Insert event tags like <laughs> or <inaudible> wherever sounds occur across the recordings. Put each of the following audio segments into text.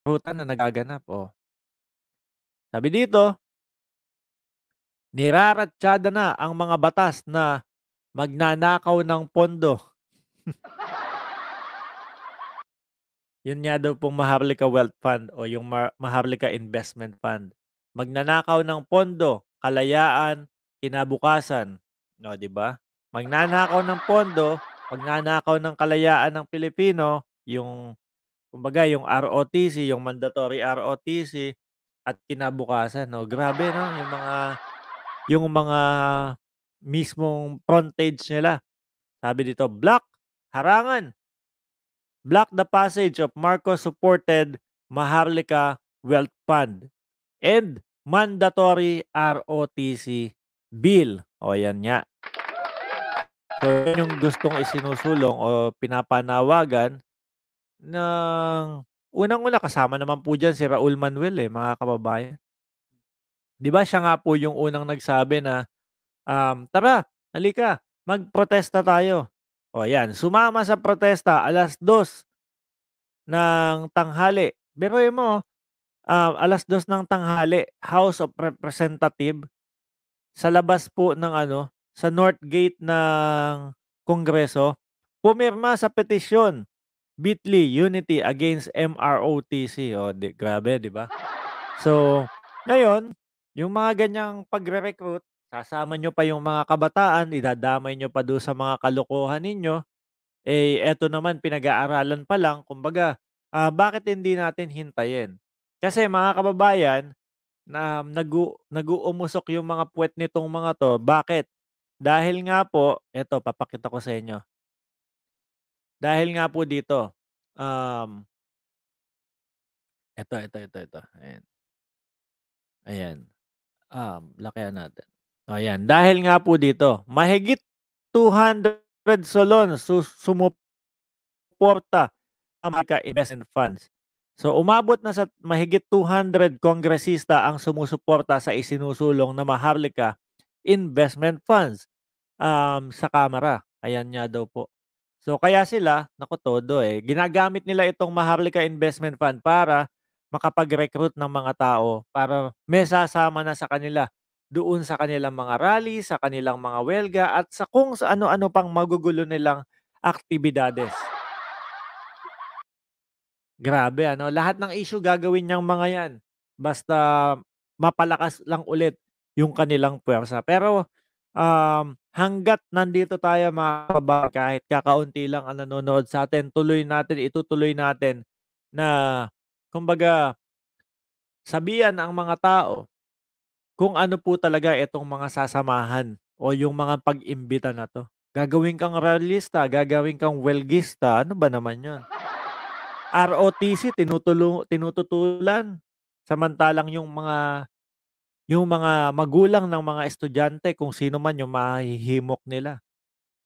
Ruta na nagaganap, oh. Sabi dito, niraratsyada na ang mga batas na magnanakaw ng pondo. <laughs> Yun nga daw pong Maharlika Wealth Fund o yung Maharlika Investment Fund. Magnanakaw ng pondo, kalayaan, kinabukasan. No, di ba? Magnanakaw ng pondo, magnanakaw ng kalayaan ng Pilipino, yung Kumbaga yung ROTC, yung mandatory ROTC at kinabukasan, no. Grabe no yung mga yung mga mismong frontage nila. Sabi dito, block harangan. Block the passage of Marcos supported Maharlika Wealth Fund and mandatory ROTC bill. O yan nga. So, yung gustong isinusulong o pinapanawagan ng unang-una kasama naman po diyan si Raul Manuel eh, mga kababayan. 'Di ba siya nga po yung unang nagsabi na um, tara, halika, magprotesta tayo. O yan, sumama sa protesta alas 2 ng tanghali. Pero yun mo, um, alas 2 ng tanghali, House of Representative, sa labas po ng ano, sa north gate ng Kongreso, pumirma sa petisyon Bitly Unity against MROTC. O, oh, di, grabe, di ba? So, ngayon, yung mga ganyang pagre-recruit, sasama nyo pa yung mga kabataan, idadamay nyo pa doon sa mga kalokohan ninyo. Eh, eto naman, pinag-aaralan pa lang. Kumbaga, uh, bakit hindi natin hintayin? Kasi mga kababayan, na um, nagu, naguumusok yung mga puwet nitong mga to. Bakit? Dahil nga po, eto, papakita ko sa inyo. Dahil nga po dito, um, ito, ito, ito, ito. Ayan. Ayan. Um, lakihan natin. Ayan. Dahil nga po dito, mahigit 200 solon su sumuporta ang mga investment funds. So umabot na sa mahigit 200 kongresista ang sumusuporta sa isinusulong na Maharlika Investment Funds um, sa Kamara. Ayan niya daw po. So kaya sila, nako todo eh, ginagamit nila itong Maharlika Investment Fund para makapag-recruit ng mga tao para may sasama na sa kanila doon sa kanilang mga rally, sa kanilang mga welga at sa kung sa ano-ano pang magugulo nilang aktibidades. Grabe ano, lahat ng issue gagawin niyang mga yan. Basta mapalakas lang ulit yung kanilang puwersa. Pero um, hanggat nandito tayo mga kababayan, kahit kakaunti lang ang nanonood sa atin, tuloy natin, itutuloy natin na, kumbaga, sabihan ang mga tao kung ano po talaga itong mga sasamahan o yung mga pag-imbita na to. Gagawin kang realista, gagawin kang welgista, ano ba naman yun? ROTC, tinutulo, tinututulan. Samantalang yung mga yung mga magulang ng mga estudyante kung sino man yung mahihimok nila.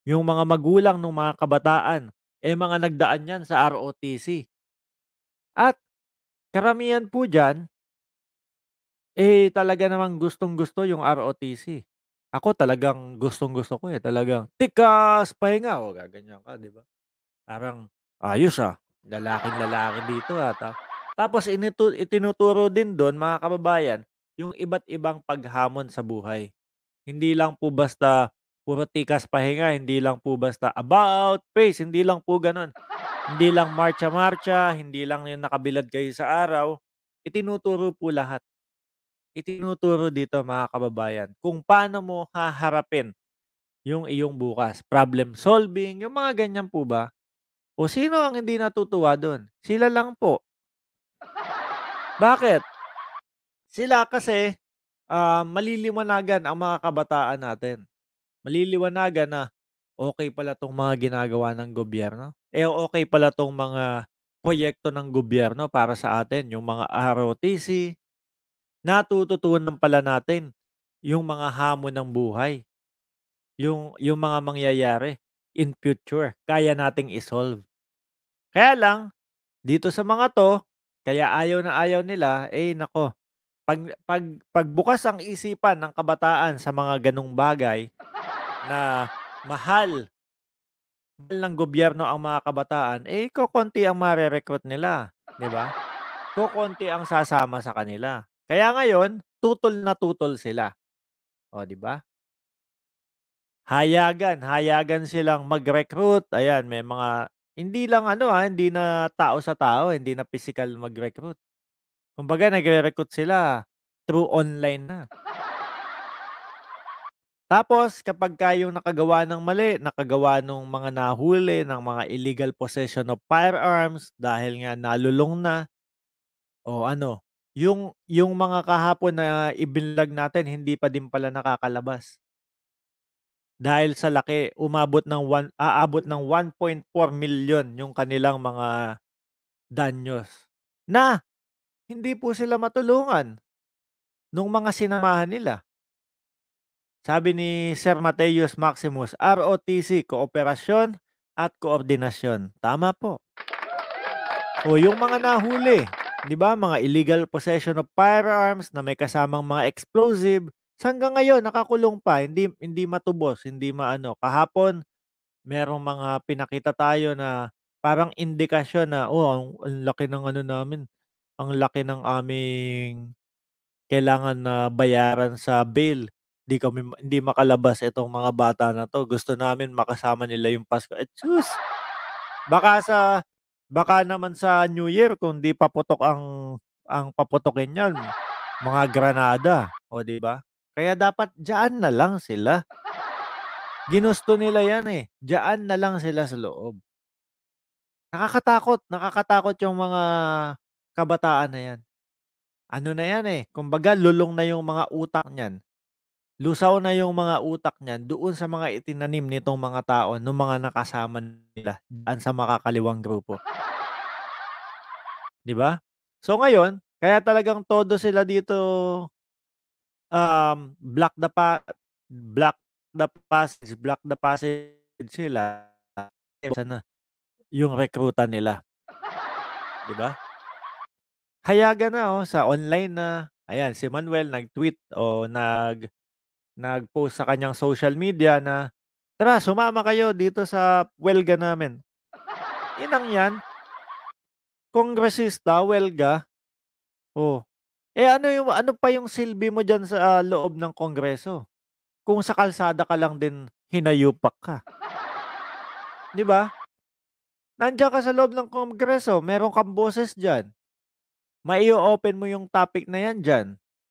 Yung mga magulang ng mga kabataan, eh mga nagdaan yan sa ROTC. At karamihan po dyan, eh talaga namang gustong-gusto yung ROTC. Ako talagang gustong-gusto ko eh. Talagang tikas, pahinga. O, gaganyan ka, di ba? Parang ayos ah. Lalaking-lalaki dito ata. Ah. Tapos inito, itinuturo din doon, mga kababayan, yung iba't ibang paghamon sa buhay. Hindi lang po basta puro tikas pahinga, hindi lang po basta about face, hindi lang po ganun. Hindi lang marcha-marcha, hindi lang yung nakabilad kayo sa araw. Itinuturo po lahat. Itinuturo dito mga kababayan kung paano mo haharapin yung iyong bukas. Problem solving, yung mga ganyan po ba? O sino ang hindi natutuwa doon? Sila lang po. Bakit? Sila kasi uh, maliliwanagan ang mga kabataan natin. Maliliwanagan na okay pala tong mga ginagawa ng gobyerno. Eh okay pala tong mga proyekto ng gobyerno para sa atin, yung mga ROTC. Natututunan pala natin yung mga hamon ng buhay. Yung yung mga mangyayari in future, kaya nating isolve. Kaya lang dito sa mga to, kaya ayaw na ayaw nila, eh nako, pag, pag, pagbukas ang isipan ng kabataan sa mga ganong bagay na mahal, mahal ng gobyerno ang mga kabataan, eh, kukunti ang marerecruit nila. Di ba? Kukunti ang sasama sa kanila. Kaya ngayon, tutol na tutol sila. O, di ba? Hayagan, hayagan silang mag-recruit. Ayan, may mga, hindi lang ano ha, ah, hindi na tao sa tao, hindi na physical mag-recruit. Kumbaga, nagre-recruit sila through online na. Tapos, kapag kayong nakagawa ng mali, nakagawa ng mga nahuli, ng mga illegal possession of firearms, dahil nga nalulong na, o ano, yung, yung mga kahapon na ibinlag natin, hindi pa din pala nakakalabas. Dahil sa laki, umabot ng one, aabot ng 1.4 million yung kanilang mga danyos. Na, hindi po sila matulungan nung mga sinamahan nila. Sabi ni Sir Mateus Maximus, ROTC, kooperasyon at koordinasyon. Tama po. O yung mga nahuli, 'di ba, mga illegal possession of firearms na may kasamang mga explosive, hanggang ngayon nakakulong pa, hindi hindi matubos, hindi maano. Kahapon merong mga pinakita tayo na parang indikasyon na oh, ang, ang laki ng ano namin, ang laki ng aming kailangan na bayaran sa bill. Hindi kami hindi makalabas itong mga bata na to. Gusto namin makasama nila yung Pasko. At eh, sus! Baka sa baka naman sa New Year kung di paputok ang ang paputokin niyan mga granada, o di ba? Kaya dapat diyan na lang sila. Ginusto nila 'yan eh. Diyan na lang sila sa loob. Nakakatakot, nakakatakot yung mga kabataan na yan. Ano na yan eh. Kumbaga, lulong na yung mga utak niyan. Lusaw na yung mga utak niyan doon sa mga itinanim nitong mga tao, ng mga nakasama nila daan sa makakaliwang grupo. 'Di ba? So ngayon, kaya talagang todo sila dito um block the pa block the passage, block the passage sila. Eh, Sana yung rekruta nila. 'Di ba? hayagan na oh, sa online na, ayan, si Manuel nag-tweet o nag nag-post sa kanyang social media na, tara, sumama kayo dito sa welga namin. Inang yan, kongresista, welga, oh, eh ano yung ano pa yung silbi mo diyan sa uh, loob ng kongreso? Kung sa kalsada ka lang din hinayupak ka. 'Di ba? Nandiyan ka sa loob ng kongreso, meron kang boses diyan mai-open mo yung topic na yan dyan.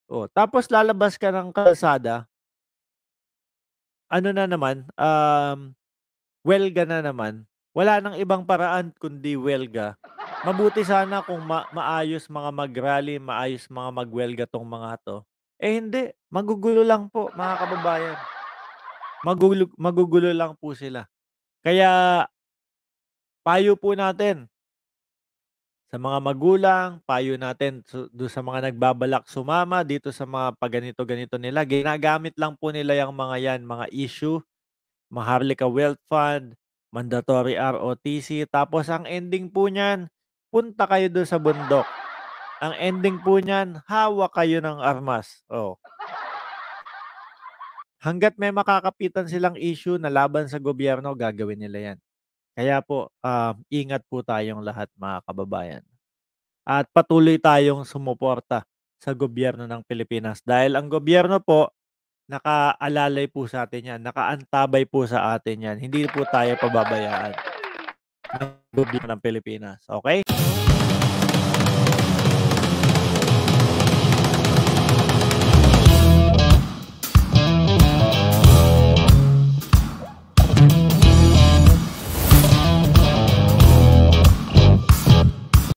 O, oh, tapos lalabas ka ng kalsada, ano na naman, um, welga na naman. Wala nang ibang paraan kundi welga. Mabuti sana kung ma- maayos mga magrally, maayos mga magwelga tong mga to. Eh hindi, magugulo lang po mga kababayan. Magugulo, magugulo lang po sila. Kaya payo po natin sa mga magulang, payo natin so, do sa mga nagbabalak sumama dito sa mga pagganito-ganito nila. Ginagamit lang po nila yung mga yan, mga issue, Maharlika Wealth Fund, mandatory ROTC. Tapos ang ending po niyan, punta kayo do sa bundok. Ang ending po niyan, hawak kayo ng armas. Oh. Hanggat may makakapitan silang issue na laban sa gobyerno, gagawin nila yan. Kaya po, uh, ingat po tayong lahat mga kababayan at patuloy tayong sumuporta sa gobyerno ng Pilipinas dahil ang gobyerno po nakaalalay po sa atin yan, nakaantabay po sa atin yan. Hindi po tayo pababayaan ng gobyerno ng Pilipinas. Okay?